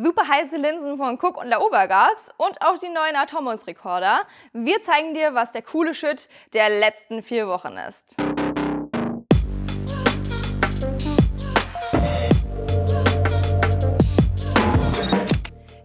Super heiße Linsen von Cook und Laoba gab's und auch die neuen Atomos-Rekorder. Wir zeigen dir, was der coole Shit der letzten vier Wochen ist.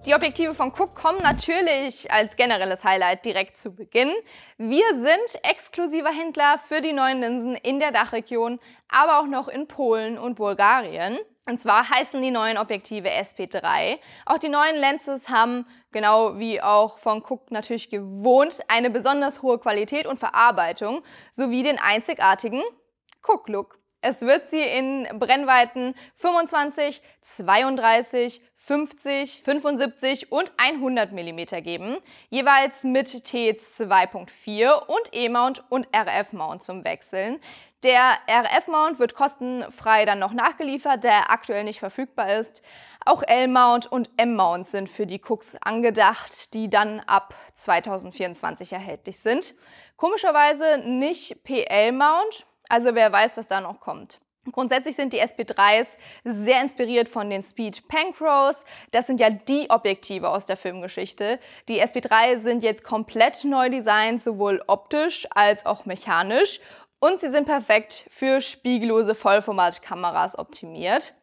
Die Objektive von Cook kommen natürlich als generelles Highlight direkt zu Beginn. Wir sind exklusiver Händler für die neuen Linsen in der Dachregion, aber auch noch in Polen und Bulgarien. Und zwar heißen die neuen Objektive SP3. Auch die neuen Lenses haben, genau wie auch von Cook natürlich gewohnt, eine besonders hohe Qualität und Verarbeitung sowie den einzigartigen Cook-Look. Es wird sie in Brennweiten 25, 32, 50, 75 und 100 mm geben, jeweils mit T2.4 und E-Mount und RF-Mount zum Wechseln. Der RF-Mount wird kostenfrei dann noch nachgeliefert, der aktuell nicht verfügbar ist. Auch L-Mount und M-Mount sind für die Cooks angedacht, die dann ab 2024 erhältlich sind. Komischerweise nicht PL-Mount, also wer weiß, was da noch kommt. Grundsätzlich sind die SP3s sehr inspiriert von den Speed Pancros. Das sind ja die Objektive aus der Filmgeschichte. Die SP3 sind jetzt komplett neu designt, sowohl optisch als auch mechanisch. Und sie sind perfekt für spiegellose Vollformatkameras optimiert.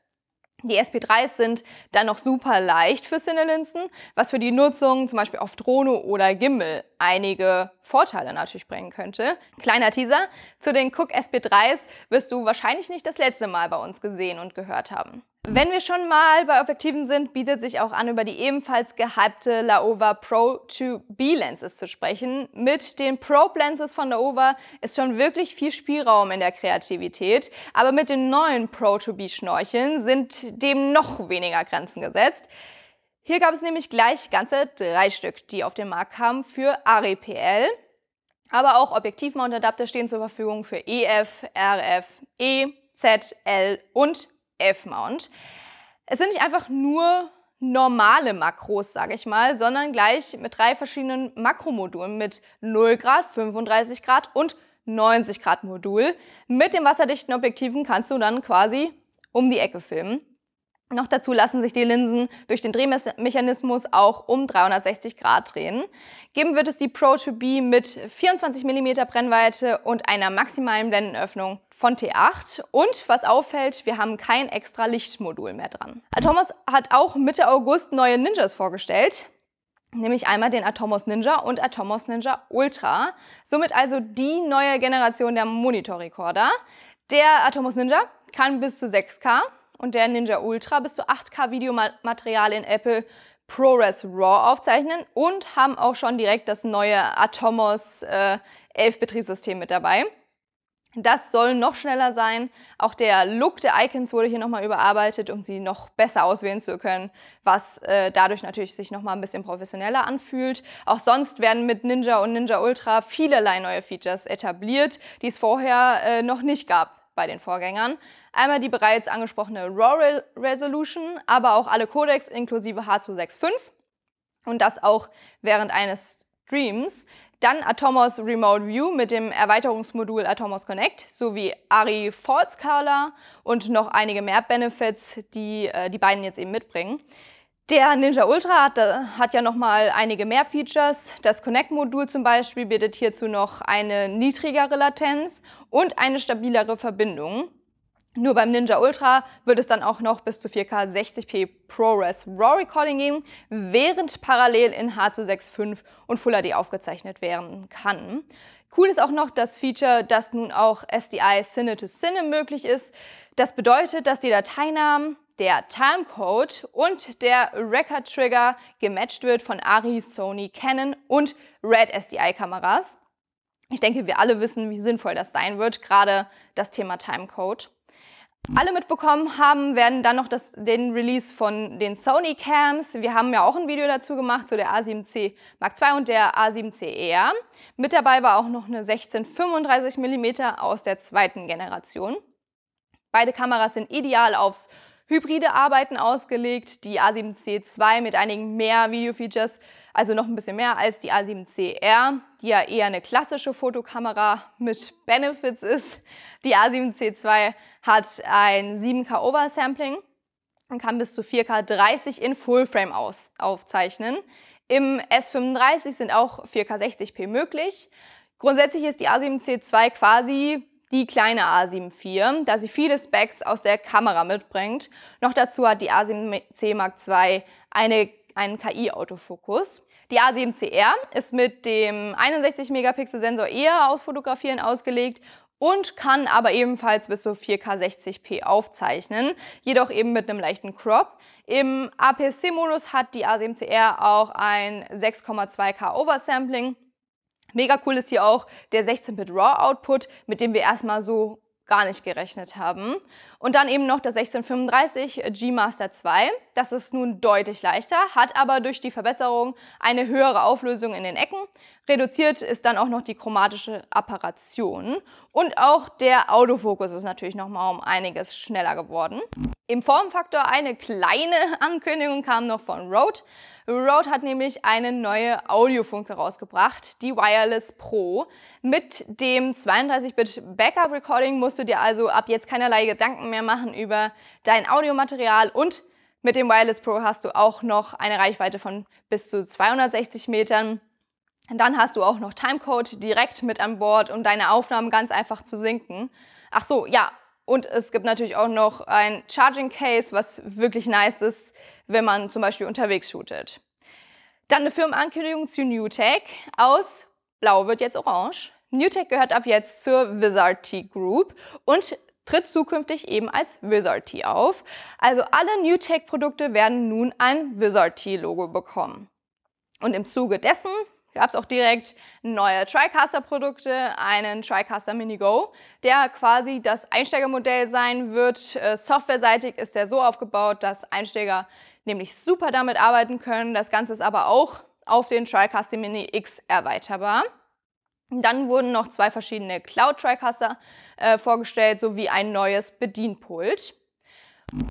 Die SP3s sind dann noch super leicht für Cinelinsen, was für die Nutzung zum Beispiel auf Drohne oder Gimbal einige Vorteile natürlich bringen könnte. Kleiner Teaser, zu den Cook SP3s wirst du wahrscheinlich nicht das letzte Mal bei uns gesehen und gehört haben. Wenn wir schon mal bei Objektiven sind, bietet sich auch an, über die ebenfalls gehypte Laowa Pro 2B Lenses zu sprechen. Mit den Probe Lenses von Laowa ist schon wirklich viel Spielraum in der Kreativität, aber mit den neuen Pro 2B Schnorcheln sind dem noch weniger Grenzen gesetzt. Hier gab es nämlich gleich ganze drei Stück, die auf den Markt kamen für AREPL. Aber auch Objektivmount-Adapter stehen zur Verfügung für EF, RF, E, Z, L und F-Mount. Es sind nicht einfach nur normale Makros, sage ich mal, sondern gleich mit drei verschiedenen Makromodulen mit 0 Grad, 35 Grad und 90 Grad Modul. Mit den wasserdichten Objektiven kannst du dann quasi um die Ecke filmen. Noch dazu lassen sich die Linsen durch den Drehmechanismus auch um 360 Grad drehen. Geben wird es die Pro 2B mit 24 mm Brennweite und einer maximalen Blendenöffnung von T8. Und was auffällt, wir haben kein extra Lichtmodul mehr dran. Atomos hat auch Mitte August neue Ninjas vorgestellt. Nämlich einmal den Atomos Ninja und Atomos Ninja Ultra. Somit also die neue Generation der Monitorrekorder. Der Atomos Ninja kann bis zu 6K und der Ninja Ultra bis zu 8K Videomaterial in Apple ProRes RAW aufzeichnen und haben auch schon direkt das neue Atomos äh, 11 Betriebssystem mit dabei. Das soll noch schneller sein. Auch der Look der Icons wurde hier nochmal überarbeitet, um sie noch besser auswählen zu können, was äh, dadurch natürlich sich nochmal ein bisschen professioneller anfühlt. Auch sonst werden mit Ninja und Ninja Ultra vielerlei neue Features etabliert, die es vorher äh, noch nicht gab bei den Vorgängern. Einmal die bereits angesprochene RAW Resolution, aber auch alle Codecs inklusive H265 und das auch während eines Streams. Dann Atomos Remote View mit dem Erweiterungsmodul Atomos Connect sowie ARI False Color und noch einige mehr Benefits, die äh, die beiden jetzt eben mitbringen. Der Ninja Ultra hat, äh, hat ja nochmal einige mehr Features. Das Connect-Modul zum Beispiel bietet hierzu noch eine niedrigere Latenz und eine stabilere Verbindung. Nur beim Ninja Ultra wird es dann auch noch bis zu 4K 60p ProRes RAW Recording geben, während parallel in H265 und Full HD aufgezeichnet werden kann. Cool ist auch noch das Feature, dass nun auch SDI Cine to Cine möglich ist. Das bedeutet, dass die Dateinamen, der Timecode und der Record Trigger gematcht wird von Ari, Sony, Canon und Red SDI Kameras. Ich denke, wir alle wissen, wie sinnvoll das sein wird, gerade das Thema Timecode. Alle mitbekommen haben, werden dann noch das, den Release von den Sony Cams. Wir haben ja auch ein Video dazu gemacht zu der A7C Mark II und der A7CR. c Mit dabei war auch noch eine 1635 mm aus der zweiten Generation. Beide Kameras sind ideal aufs hybride Arbeiten ausgelegt. Die a 7 c II mit einigen mehr Video-Features, also noch ein bisschen mehr als die a 7 c R, die ja eher eine klassische Fotokamera mit Benefits ist. Die a 7 c II hat ein 7K Oversampling und kann bis zu 4K 30 in Fullframe aus aufzeichnen. Im S35 sind auch 4K 60p möglich. Grundsätzlich ist die A7C2 quasi die kleine A7 IV, da sie viele Specs aus der Kamera mitbringt. Noch dazu hat die A7C Mark II eine, einen KI-Autofokus. Die A7CR ist mit dem 61 Megapixel Sensor eher aus Fotografieren ausgelegt und kann aber ebenfalls bis zu 4K 60p aufzeichnen, jedoch eben mit einem leichten Crop. Im APS-C-Modus hat die A7CR auch ein 6,2K Oversampling. Mega cool ist hier auch der 16-Bit RAW-Output, mit dem wir erstmal so gar nicht gerechnet haben. Und dann eben noch der 1635 äh, G-Master 2. Das ist nun deutlich leichter, hat aber durch die Verbesserung eine höhere Auflösung in den Ecken. Reduziert ist dann auch noch die chromatische Apparation. Und auch der Autofokus ist natürlich nochmal um einiges schneller geworden. Im Formfaktor eine kleine Ankündigung kam noch von Rode. Rode hat nämlich eine neue Audiofunke rausgebracht, die Wireless Pro. Mit dem 32-Bit Backup Recording musst du dir also ab jetzt keinerlei Gedanken mehr machen über dein Audiomaterial und mit dem Wireless Pro hast du auch noch eine Reichweite von bis zu 260 Metern. Dann hast du auch noch Timecode direkt mit an Bord, um deine Aufnahmen ganz einfach zu sinken. Ach so, ja, und es gibt natürlich auch noch ein Charging Case, was wirklich nice ist, wenn man zum Beispiel unterwegs shootet. Dann eine Firmenankündigung zu NewTek aus Blau wird jetzt orange. NewTek gehört ab jetzt zur Wizard T Group und tritt zukünftig eben als Wizard T auf. Also alle NewTek Produkte werden nun ein Wizard T Logo bekommen. Und im Zuge dessen gab es auch direkt neue TriCaster-Produkte, einen TriCaster Mini Go, der quasi das Einsteigermodell sein wird. Äh, softwareseitig ist der so aufgebaut, dass Einsteiger nämlich super damit arbeiten können. Das Ganze ist aber auch auf den TriCaster Mini X erweiterbar. Dann wurden noch zwei verschiedene Cloud TriCaster äh, vorgestellt, sowie ein neues Bedienpult.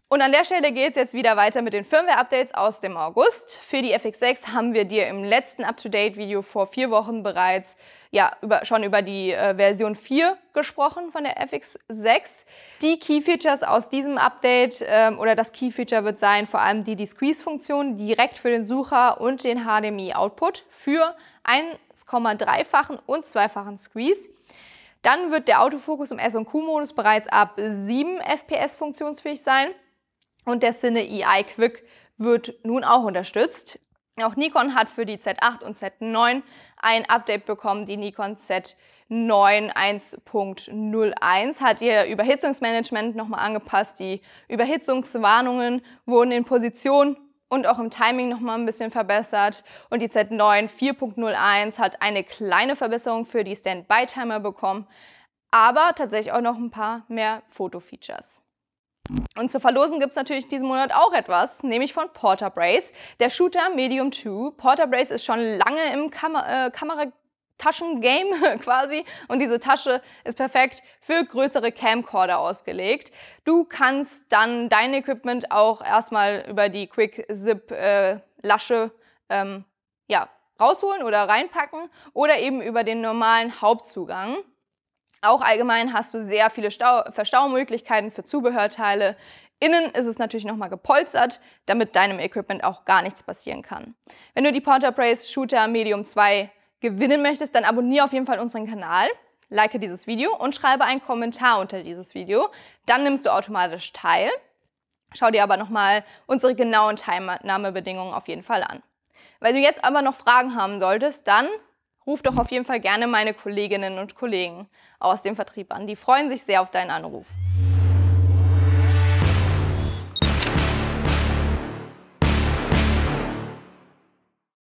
Und an der Stelle geht es jetzt wieder weiter mit den Firmware-Updates aus dem August. Für die FX6 haben wir dir im letzten Up-to-Date-Video vor vier Wochen bereits ja, über, schon über die äh, Version 4 gesprochen von der FX6. Die Key Features aus diesem Update ähm, oder das Key Feature wird sein vor allem die, die Squeeze-Funktion direkt für den Sucher und den HDMI-Output für 1,3-fachen und zweifachen Squeeze. Dann wird der Autofokus im S- und Q-Modus bereits ab 7 FPS funktionsfähig sein und der Cine EI Quick wird nun auch unterstützt. Auch Nikon hat für die Z8 und Z9 ein Update bekommen, die Nikon Z9. 91.01 hat ihr Überhitzungsmanagement nochmal angepasst. Die Überhitzungswarnungen wurden in Position und auch im Timing nochmal ein bisschen verbessert. Und die Z9 4.01 hat eine kleine Verbesserung für die Standby-Timer bekommen, aber tatsächlich auch noch ein paar mehr Foto-Features. Und zu verlosen gibt es natürlich diesen Monat auch etwas, nämlich von Porter Brace, der Shooter Medium 2. Porter Brace ist schon lange im Kam äh, Kamera Taschengame quasi und diese Tasche ist perfekt für größere Camcorder ausgelegt. Du kannst dann dein Equipment auch erstmal über die Quick Zip äh, Lasche ähm, ja, rausholen oder reinpacken oder eben über den normalen Hauptzugang. Auch allgemein hast du sehr viele Stau Verstaumöglichkeiten für Zubehörteile. Innen ist es natürlich nochmal gepolstert, damit deinem Equipment auch gar nichts passieren kann. Wenn du die Porter Shooter Medium 2 gewinnen möchtest, dann abonniere auf jeden Fall unseren Kanal, like dieses Video und schreibe einen Kommentar unter dieses Video. Dann nimmst du automatisch teil. Schau dir aber nochmal unsere genauen Teilnahmebedingungen auf jeden Fall an. Wenn du jetzt aber noch Fragen haben solltest, dann ruf doch auf jeden Fall gerne meine Kolleginnen und Kollegen aus dem Vertrieb an. Die freuen sich sehr auf deinen Anruf.